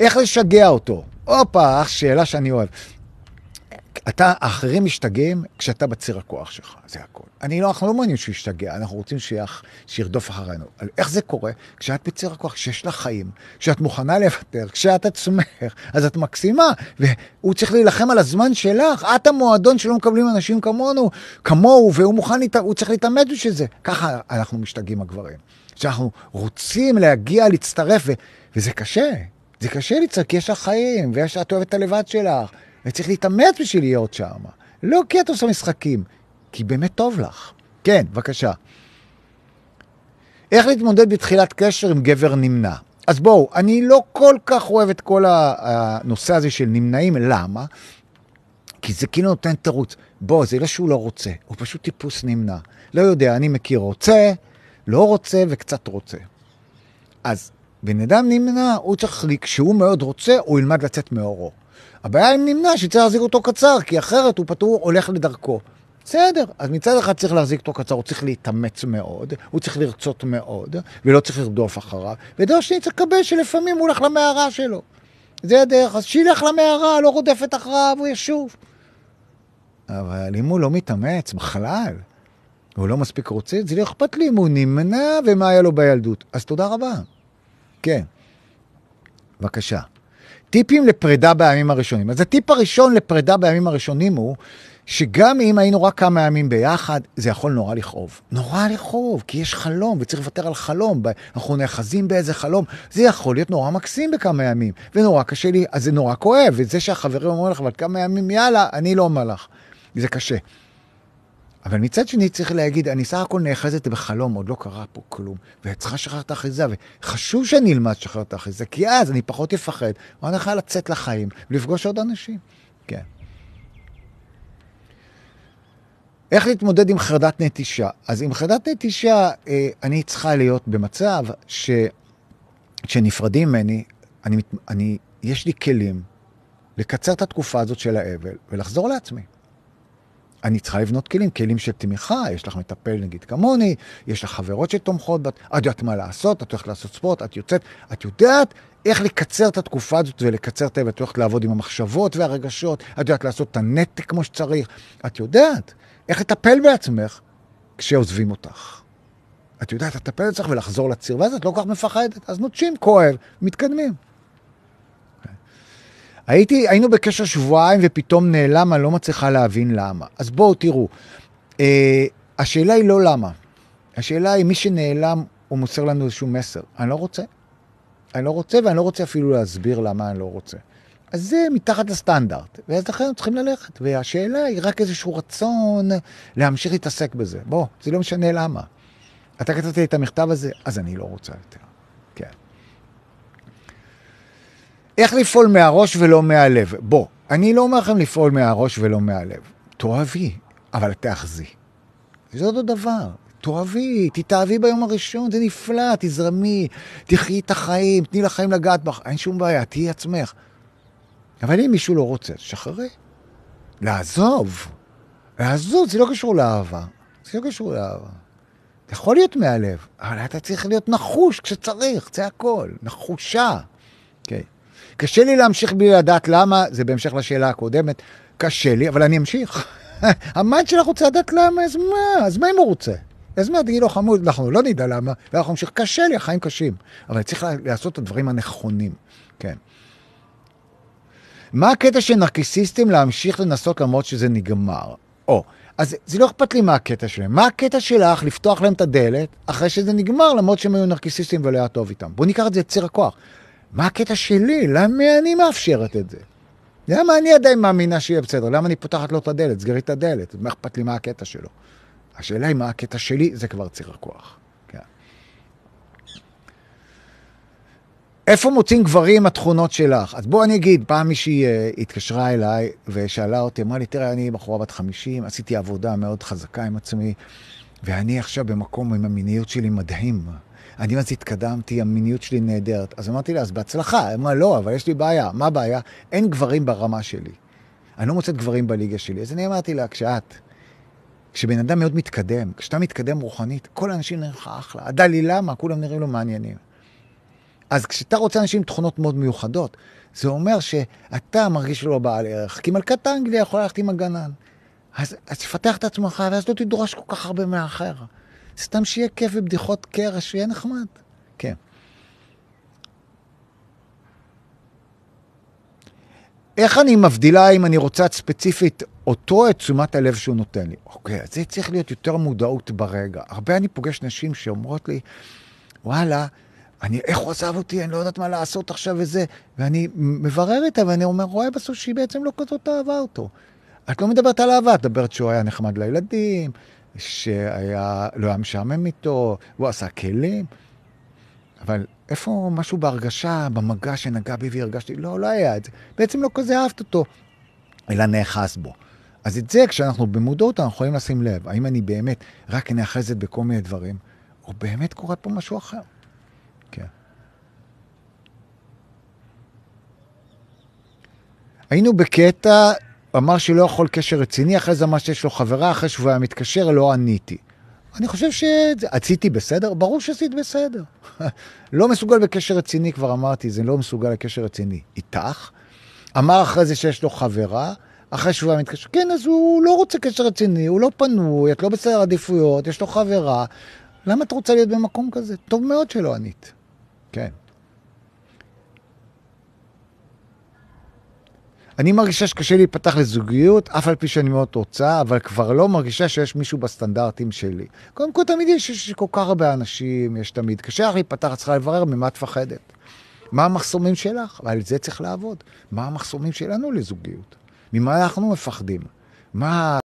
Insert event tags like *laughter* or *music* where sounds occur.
איך לשגע אותו? הופה, אח, שאלה שאני אוהב. אתה, האחרים משתגעים כשאתה בציר הכוח שלך, זה הכל. אני לא, אנחנו לא מעוניינים שהוא ישתגע, אנחנו רוצים שיח, שירדוף אחרינו. איך זה קורה? כשאת בציר הכוח, כשיש לך חיים, כשאת מוכנה לוותר, כשאת עצמך, אז את מקסימה, והוא צריך להילחם על הזמן שלך. את המועדון שלא מקבלים אנשים כמונו, כמוהו, והוא מוכן, הוא צריך להתעמת בשביל זה. ככה אנחנו משתגעים הגברים. כשאנחנו רוצים להגיע, להצטרף, ו, וזה קשה, זה קשה לצעוק, כי יש לך חיים, ואת אוהבת את הלבד שלך, וצריך להתאמץ בשביל להיות שם. לא כי את עושה משחקים, כי באמת טוב לך. כן, בבקשה. איך להתמודד בתחילת קשר עם גבר נמנע? אז בואו, אני לא כל כך אוהב את כל הנושא הזה של נמנעים, למה? כי זה כאילו נותן תירוץ. בוא, זה לא שהוא לא רוצה, הוא פשוט טיפוס נמנע. לא יודע, אני מכיר רוצה, לא רוצה וקצת רוצה. אז בן אדם נמנע, הוא צריך, כשהוא מאוד רוצה, הוא ילמד לצאת מאורו. הבעיה עם נמנע, שצריך להחזיק אותו קצר, כי אחרת הוא פטור, הולך לדרכו. בסדר, אז מצד אחד צריך להחזיק אותו קצר, הוא צריך להתאמץ מאוד, הוא צריך לרצות מאוד, ולא צריך לרדוף אחריו, ודבר שני צריך לקבל שלפעמים הוא הולך למערה שלו. זה הדרך, אז שילך למערה, לא רודפת אחריו, הוא ישוב. אבל אם הוא לא מתאמץ בכלל, הוא לא מספיק רוצה, זה לא אכפת לי אם הוא נמנע ומה היה לו בילדות. אז תודה רבה. כן. בבקשה. טיפים לפרידה בימים הראשונים. אז הטיפ הראשון לפרידה בימים הראשונים הוא שגם אם היינו רק כמה ימים ביחד, זה יכול נורא לכאוב. נורא לכאוב, כי יש חלום, וצריך לוותר על חלום. אנחנו נאחזים באיזה חלום. זה יכול להיות נורא מקסים בכמה ימים, ונורא קשה לי, אז זה נורא כואב. וזה שהחברים אומרים לך, אבל כמה ימים, יאללה, אני לא אומר לך. זה קשה. אבל מצד שני צריך להגיד, אני סך הכל נאחזת בחלום, עוד לא קרה פה כלום, וצריכה לשחרר את האחיזה, וחשוב שאני אלמד לשחרר את האחיזה, כי אז אני פחות אפחד, אני יכולה לצאת לחיים ולפגוש עוד אנשים. כן. איך להתמודד עם חרדת נטישה? אז עם חרדת נטישה, אה, אני צריכה להיות במצב ש... כשנפרדים ממני, אני, אני, יש לי כלים לקצר את התקופה הזאת של האבל ולחזור לעצמי. אני צריכה לבנות כלים, כלים של תמיכה, יש לך מטפל נגיד כמוני, יש לך חברות שתומכות, את יודעת מה לעשות, את הולכת לעשות ספורט, את יוצאת, את יודעת איך לקצר את התקופה הזאת ולקצר את את הולכת לעבוד עם המחשבות והרגשות, את יודעת לעשות את הנתק כמו שצריך, את יודעת איך לטפל בעצמך כשעוזבים אותך. את יודעת לטפל בעצמך ולחזור לציר, ואז את לא כל כך מפחדת, אז נוטשים, כואב, מתקדמים. הייתי, היינו בקשר שבועיים ופתאום נעלם, אני לא מצליחה להבין למה. אז בואו תראו, אה, השאלה היא לא למה. השאלה היא, מי שנעלם, הוא מוסר לנו איזשהו מסר. אני לא רוצה. אני לא רוצה, ואני לא רוצה אפילו להסביר למה אני לא רוצה. אז זה מתחת לסטנדרט, ואז לכן צריכים ללכת. והשאלה היא רק איזשהו רצון להמשיך להתעסק בזה. בוא, זה לא משנה למה. אתה כתבת לי את המכתב הזה, אז אני לא רוצה יותר. כן. איך לפעול מהראש ולא מהלב? בוא, אני לא אומר לכם לפעול מהראש ולא מהלב. תאהבי, אבל תאחזי. זה אותו דבר. תאהבי, תתאהבי ביום הראשון, זה נפלא, תזרמי, תחי את החיים, תני לחיים לגעת בך, אין שום בעיה, תהיי עצמך. אבל אם מישהו לא רוצה, תשחררי. לעזוב. לעזוב, זה לא קשור לאהבה. זה לא קשור לאהבה. זה יכול להיות מהלב, אבל אתה צריך להיות נחוש כשצריך, זה הכל. נחושה. כן. Okay. קשה לי להמשיך בלי לדעת למה, זה בהמשך לשאלה הקודמת. קשה לי, אבל אני אמשיך. *laughs* המד שלך רוצה לדעת למה, אז מה? אז מה אם הוא רוצה? אז מה, תגיד לו חמוד, אנחנו לא נדע למה, ואנחנו נמשיך, קשה לי, החיים קשים. אבל צריך לעשות את הדברים הנכונים, כן. מה הקטע של נרקיסיסטים להמשיך לנסות למרות שזה נגמר? או, אז זה לא אכפת לי מה הקטע שלהם. מה הקטע שלך לפתוח להם את הדלת אחרי שזה נגמר, למרות שהם היו נרקיסיסטים ולא היה טוב איתם? בואו ניקח את זה יציר הכוח. מה הקטע שלי? למה אני מאפשרת את זה? למה אני עדיין מאמינה שיהיה בסדר? למה אני פותחת לו את הדלת? סגרי את הדלת, מה אכפת לי מה הקטע שלו? השאלה היא מה הקטע שלי, זה כבר ציר הכוח. כן. איפה מוצאים גברים התכונות שלך? אז בוא אני אגיד, פעם מישהי uh, התקשרה אליי ושאלה אותי, אמרה לי, תראה, אני בחורה בת 50, עשיתי עבודה מאוד חזקה עם עצמי, ואני עכשיו במקום עם המיניות שלי מדהים. אני אז התקדמתי, המיניות שלי נהדרת. אז אמרתי לה, אז בהצלחה. היא אמרה, לא, אבל יש לי בעיה. מה הבעיה? אין גברים ברמה שלי. אני לא מוצאת גברים בליגה שלי. אז אני אמרתי לה, כשאת, כשבן אדם מאוד מתקדם, כשאתה מתקדם רוחנית, כל האנשים נראים לך אחלה. הדלי למה? כולם נראים לו מעניינים. אז כשאתה רוצה אנשים עם תכונות מאוד מיוחדות, זה אומר שאתה מרגיש לא בעל ערך. כי מלכת אנגליה יכולה ללכת עם הגנן. אז, אז תפתח את עצמך, ואז לא תדרוש כל כך הרבה מהאחר. סתם שיהיה כיף ובדיחות קרש, שיהיה נחמד. כן. איך אני מבדילה אם אני רוצה את ספציפית אותו, את תשומת הלב שהוא נותן לי? אוקיי, אז זה צריך להיות יותר מודעות ברגע. הרבה אני פוגש נשים שאומרות לי, וואלה, אני, איך הוא עזב אותי, אני לא יודעת מה לעשות עכשיו וזה. ואני מברר איתה, ואני אומר, רואה בסוף שהיא בעצם לא כזאת אהבה אותו. את לא מדברת על אהבה, את מדברת שהוא היה נחמד לילדים, שהיה, לא היה משעמם איתו, הוא עשה כלים, אבל איפה משהו בהרגשה, במגע שנגע בי והרגשתי, לא, לא היה את זה. בעצם לא כזה אהבת אותו, אלא נאחז בו. אז את זה, כשאנחנו במודעות, אנחנו יכולים לשים לב, האם אני באמת רק נאחזת בכל מיני דברים, או באמת קורה פה משהו אחר. כן. היינו בקטע אמר שלא יכול קשר רציני, אחרי זה אמר שיש לו חברה, אחרי שהוא היה מתקשר, לא עניתי. אני חושב שעשיתי בסדר, ברור שעשית בסדר. *laughs* לא מסוגל בקשר רציני, כבר אמרתי, זה לא מסוגל לקשר רציני. איתך? אמר אחרי זה שיש לו חברה, אחרי שהוא היה מתקשר, כן, אז הוא לא רוצה קשר רציני, הוא לא פנוי, את לא בסדר עדיפויות, יש לו חברה. למה את רוצה להיות במקום כזה? טוב מאוד שלא ענית. כן. אני מרגישה שקשה להיפתח לזוגיות, אף על פי שאני מאוד רוצה, אבל כבר לא מרגישה שיש מישהו בסטנדרטים שלי. קודם כל, תמיד יש, יש כל כך הרבה אנשים, יש תמיד. קשה לך להיפתח, צריכה לברר ממה את מפחדת. מה המחסומים שלך? ועל זה צריך לעבוד. מה המחסומים שלנו לזוגיות? ממה אנחנו מפחדים? מה...